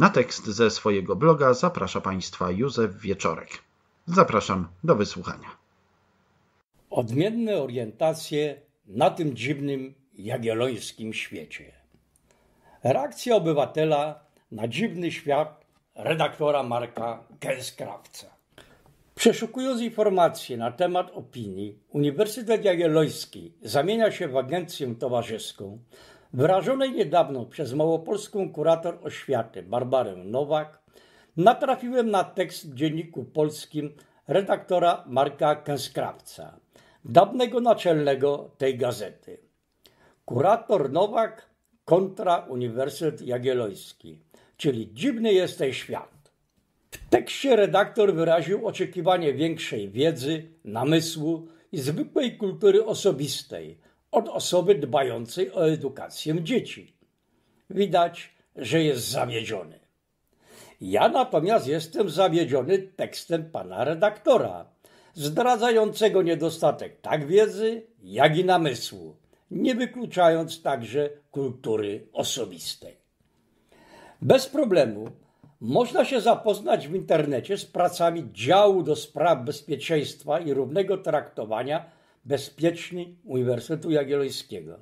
Na tekst ze swojego bloga zaprasza Państwa Józef Wieczorek. Zapraszam do wysłuchania. Odmienne orientacje na tym dziwnym jagiellońskim świecie. Reakcja obywatela na dziwny świat redaktora Marka Gęskrawca. Przeszukując informacje na temat opinii, Uniwersytet Jagielloński zamienia się w agencję towarzyską, wyrażonej niedawno przez małopolską kurator oświaty Barbarę Nowak, natrafiłem na tekst w Dzienniku Polskim redaktora Marka Kęskrawca, dawnego naczelnego tej gazety. Kurator Nowak kontra Uniwersytet Jagielloński, czyli dziwny jest ten świat. W tekście redaktor wyraził oczekiwanie większej wiedzy, namysłu i zwykłej kultury osobistej – od osoby dbającej o edukację dzieci. Widać, że jest zawiedziony. Ja natomiast jestem zawiedziony tekstem pana redaktora, zdradzającego niedostatek tak wiedzy, jak i namysłu, nie wykluczając także kultury osobistej. Bez problemu można się zapoznać w internecie z pracami działu do spraw bezpieczeństwa i równego traktowania bezpieczni Uniwersytetu Jagiellońskiego,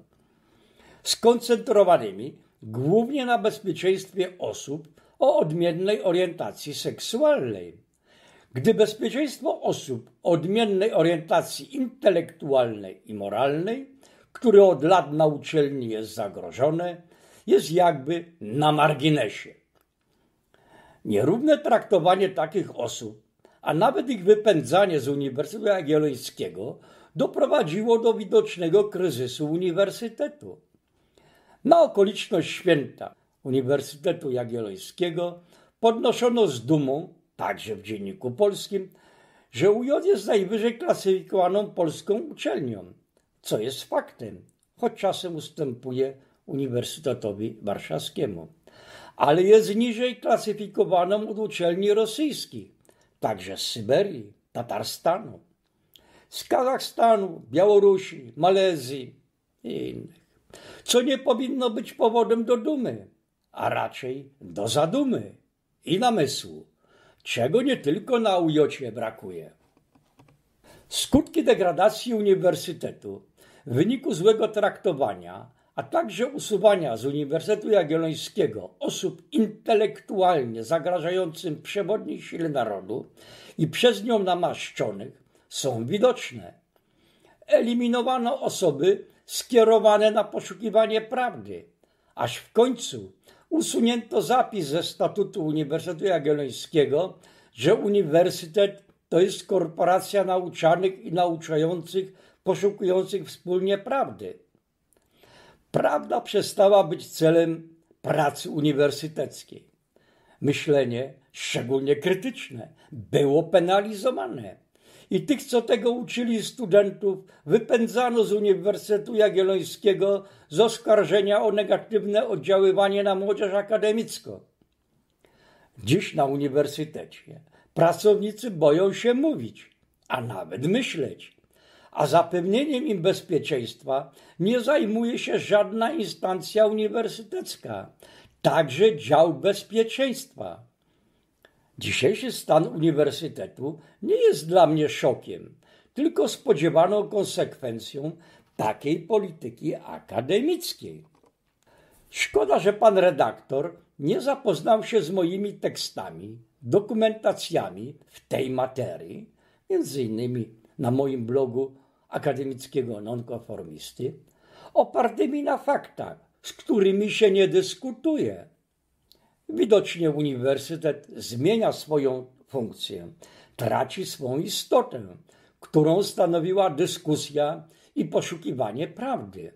skoncentrowanymi głównie na bezpieczeństwie osób o odmiennej orientacji seksualnej. Gdy bezpieczeństwo osób o odmiennej orientacji intelektualnej i moralnej, które od lat na uczelni jest zagrożone, jest jakby na marginesie. Nierówne traktowanie takich osób, a nawet ich wypędzanie z Uniwersytetu Jagiellońskiego doprowadziło do widocznego kryzysu uniwersytetu. Na okoliczność święta Uniwersytetu Jagiellońskiego podnoszono z dumą, także w Dzienniku Polskim, że UJ jest najwyżej klasyfikowaną polską uczelnią, co jest faktem, choć czasem ustępuje Uniwersytetowi Warszawskiemu. Ale jest niżej klasyfikowaną od uczelni rosyjskich, także z Syberii, Tatarstanu, z Kazachstanu, Białorusi, Malezji i innych. Co nie powinno być powodem do dumy, a raczej do zadumy i namysłu, czego nie tylko na ujocie brakuje. Skutki degradacji uniwersytetu w wyniku złego traktowania, a także usuwania z Uniwersytetu Jagiellońskiego osób intelektualnie zagrażającym przewodniej sile narodu i przez nią namaszczonych, są widoczne. Eliminowano osoby skierowane na poszukiwanie prawdy, aż w końcu usunięto zapis ze statutu Uniwersytetu Jagiellońskiego, że uniwersytet to jest korporacja nauczanych i nauczających, poszukujących wspólnie prawdy. Prawda przestała być celem pracy uniwersyteckiej. Myślenie, szczególnie krytyczne, było penalizowane i tych, co tego uczyli studentów, wypędzano z Uniwersytetu Jagiellońskiego z oskarżenia o negatywne oddziaływanie na młodzież akademicką. Dziś na uniwersytecie pracownicy boją się mówić, a nawet myśleć a zapewnieniem im bezpieczeństwa nie zajmuje się żadna instancja uniwersytecka, także dział bezpieczeństwa. Dzisiejszy stan uniwersytetu nie jest dla mnie szokiem, tylko spodziewaną konsekwencją takiej polityki akademickiej. Szkoda, że pan redaktor nie zapoznał się z moimi tekstami, dokumentacjami w tej materii, między innymi na moim blogu akademickiego nonkonformisty, opartymi na faktach, z którymi się nie dyskutuje Widocznie uniwersytet zmienia swoją funkcję, traci swą istotę, którą stanowiła dyskusja i poszukiwanie prawdy.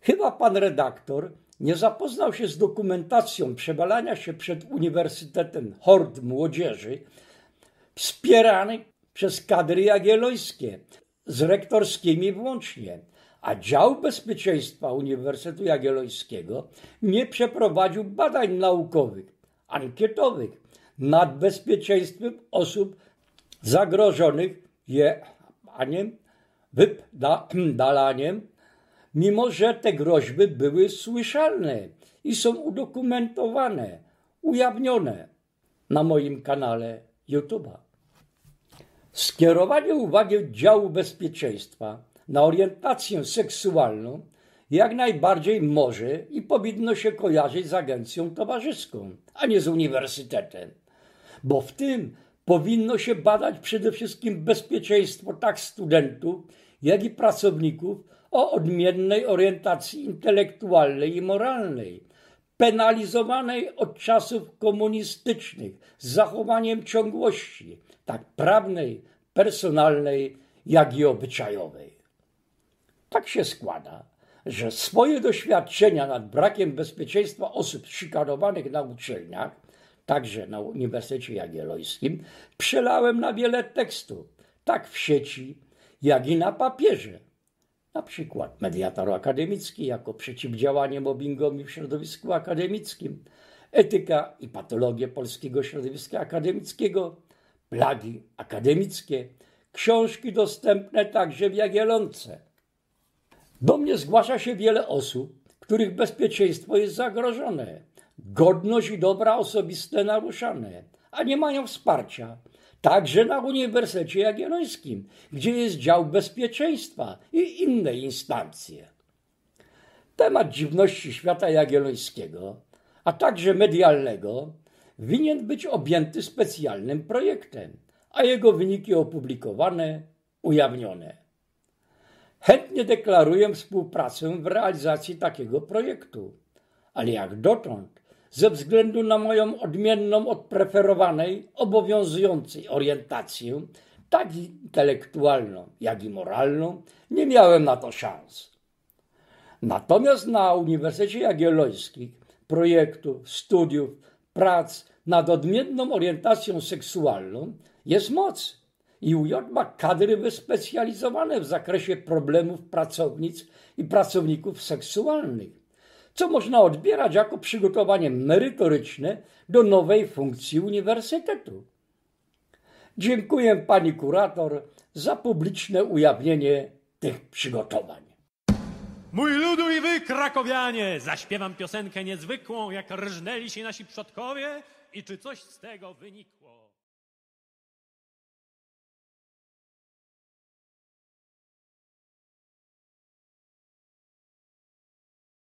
Chyba pan redaktor nie zapoznał się z dokumentacją przewalania się przed uniwersytetem hord młodzieży wspieranych przez kadry jagiellońskie, z rektorskimi włącznie a dział bezpieczeństwa Uniwersytetu Jagiellońskiego nie przeprowadził badań naukowych, ankietowych nad bezpieczeństwem osób zagrożonych jehaniem, wypdalaniem, mimo że te groźby były słyszalne i są udokumentowane, ujawnione na moim kanale YouTube'a. Skierowanie uwagi działu bezpieczeństwa na orientację seksualną jak najbardziej może i powinno się kojarzyć z agencją towarzyską, a nie z uniwersytetem. Bo w tym powinno się badać przede wszystkim bezpieczeństwo tak studentów, jak i pracowników o odmiennej orientacji intelektualnej i moralnej, penalizowanej od czasów komunistycznych z zachowaniem ciągłości, tak prawnej, personalnej, jak i obyczajowej tak się składa, że swoje doświadczenia nad brakiem bezpieczeństwa osób szykanowanych na uczelniach, także na Uniwersytecie Jagiellońskim, przelałem na wiele tekstów, tak w sieci, jak i na papierze. Na przykład mediator akademicki jako przeciwdziałanie mobbingowi w środowisku akademickim, etyka i patologie polskiego środowiska akademickiego, plagi akademickie, książki dostępne także w Jagiellonce, do mnie zgłasza się wiele osób, których bezpieczeństwo jest zagrożone, godność i dobra osobiste naruszane, a nie mają wsparcia. Także na Uniwersytecie Jagiellońskim, gdzie jest dział bezpieczeństwa i inne instancje. Temat dziwności świata jagiellońskiego, a także medialnego, winien być objęty specjalnym projektem, a jego wyniki opublikowane, ujawnione chętnie deklaruję współpracę w realizacji takiego projektu. Ale jak dotąd, ze względu na moją odmienną od preferowanej, obowiązującej orientację, tak intelektualną, jak i moralną, nie miałem na to szans. Natomiast na Uniwersytecie Jagiellońskich projektów, studiów, prac nad odmienną orientacją seksualną jest moc IUJ ma kadry wyspecjalizowane w zakresie problemów pracownic i pracowników seksualnych, co można odbierać jako przygotowanie merytoryczne do nowej funkcji uniwersytetu. Dziękuję pani kurator za publiczne ujawnienie tych przygotowań. Mój ludu i wy, krakowianie, zaśpiewam piosenkę niezwykłą, jak rżnęli się nasi przodkowie i czy coś z tego wynikło.